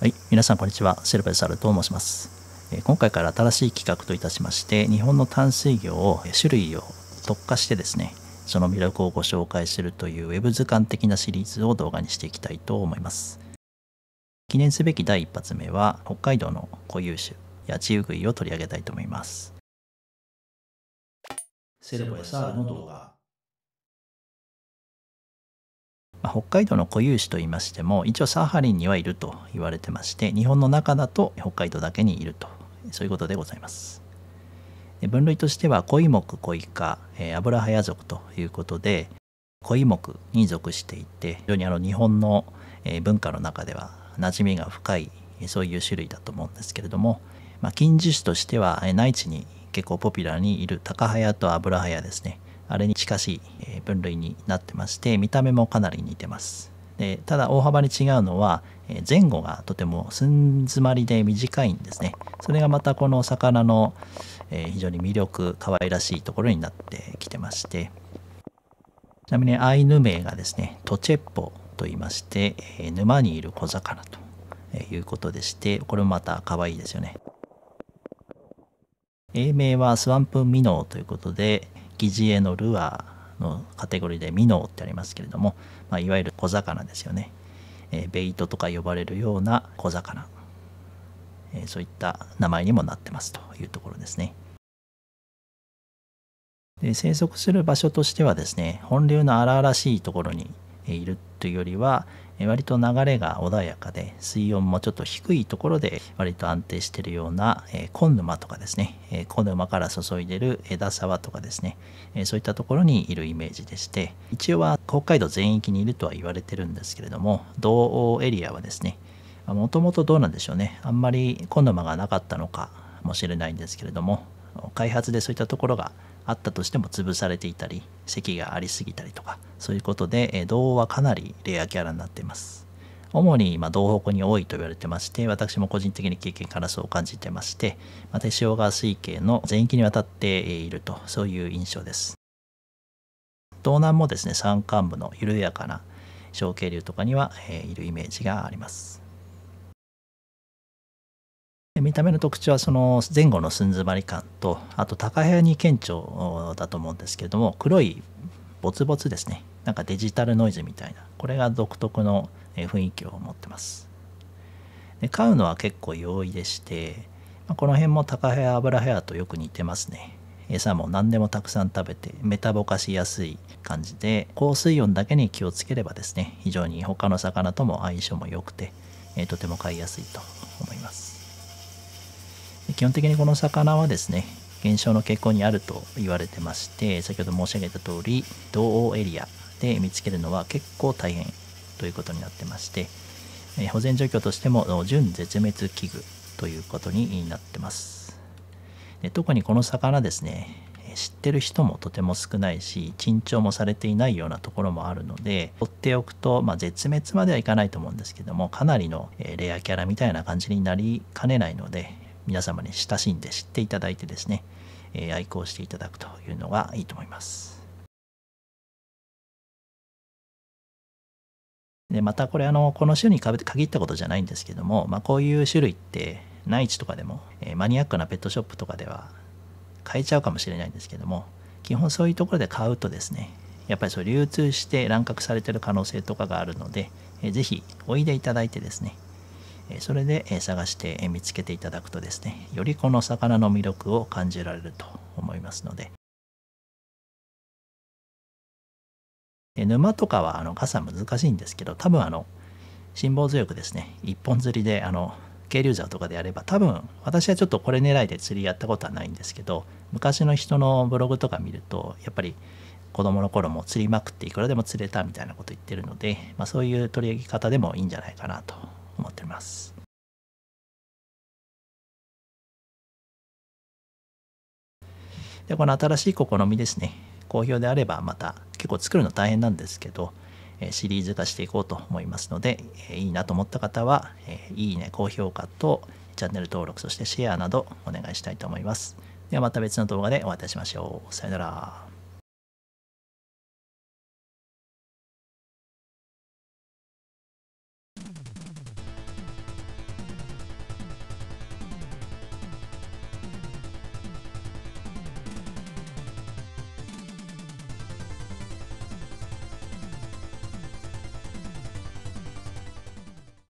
はい、皆さんこんにちは、シルベサルと申します。今回から新しい企画といたしまして、日本の淡水魚を種類を特化してですね、その魅力をご紹介するというウェブ図鑑的なシリーズを動画にしていきたいと思います。記念すべき第1発目は、北海道の固有種、ヤチウグイを取り上げたいと思います。セルボエサーの動画まあ、北海道の固有種といいましても一応サハリンにはいると言われてまして日本の中だと北海道だけにいるとそういうことでございます分類としてはコイ目コイ科、えアブラハヤ族ということでコイ目に属していて非常にあの日本の文化の中では馴染みが深いそういう種類だと思うんですけれども、まあ、近似種としては内地に結構ポピュラーにいるタカハヤとアブラハヤですねあれに近しい分類になってまして見た目もかなり似てます。でただ大幅に違うのは前後がとても寸詰まりで短いんですね。それがまたこの魚の非常に魅力可愛らしいところになってきてましてちなみにアイヌ名がですねトチェッポと言いまして沼にいる小魚ということでしてこれもまた可愛いですよね。英名はスワンプミノーということで、生地へのルアーのカテゴリーでミノーってありますけれども、まあ、いわゆる小魚ですよね、えー、ベイトとか呼ばれるような小魚、えー、そういった名前にもなってますというところですねで生息する場所としてはですね本流の荒々しいところにいるというよりは割と流れが穏やかで水温もちょっと低いところで割と安定しているような小沼とかですね小沼から注いでる枝沢とかですねそういったところにいるイメージでして一応は北海道全域にいるとは言われてるんですけれども道央エリアはですねもともとどうなんでしょうねあんまり小沼がなかったのかもしれないんですけれども開発でそういったところがあったとしても潰されていたり席がありすぎたりとかそういうことで銅はかなりレアキャラになっています主に今同方向に多いと言われてまして私も個人的に経験からそう感じてまして手塩川水系の全域にわたっているとそういう印象です道南もですね山間部の緩やかな小渓流とかには、えいるイメージがありますで見た目の特徴はその前後の寸詰まり感とあと高部屋に顕著だと思うんですけれども黒いボツボツですねなんかデジタルノイズみたいなこれが独特の雰囲気を持ってますで飼うのは結構容易でしてこの辺も高部ア油ヘアとよく似てますね餌も何でもたくさん食べてメタボ化しやすい感じで高水温だけに気をつければですね非常に他の魚とも相性も良くてとても飼いやすいと思います基本的にこの魚はですね減少の傾向にあると言われてまして先ほど申し上げた通り同エリアで見つけるのは結構大変ということになってまして、え保全状況としても準絶滅危惧ということになってますで特にこの魚ですね知ってる人もとても少ないし珍重もされていないようなところもあるので放っておくと、まあ、絶滅まではいかないと思うんですけどもかなりのレアキャラみたいな感じになりかねないので皆様に親しんで知っていただいてですね、えー、愛好していただくというのがいいと思います。でまたこれあのこの種に限ったことじゃないんですけども、まあ、こういう種類って内地とかでも、えー、マニアックなペットショップとかでは買えちゃうかもしれないんですけども基本そういうところで買うとですねやっぱりそう流通して乱獲されてる可能性とかがあるので、えー、ぜひおいでいただいてですねそれで探して見つけていただくとですねよりこの魚の魅力を感じられると思いますので沼とかはあの傘難しいんですけど多分あの辛抱強くですね一本釣りであの渓流沢とかでやれば多分私はちょっとこれ狙いで釣りやったことはないんですけど昔の人のブログとか見るとやっぱり子供の頃も釣りまくっていくらでも釣れたみたいなこと言ってるので、まあ、そういう取り上げ方でもいいんじゃないかなと思ってます。でこの新しい試みですね好評であればまた結構作るの大変なんですけどシリーズ化していこうと思いますのでいいなと思った方はいいね高評価とチャンネル登録そしてシェアなどお願いしたいと思いますではまた別の動画でお会いいたしましょうさよなら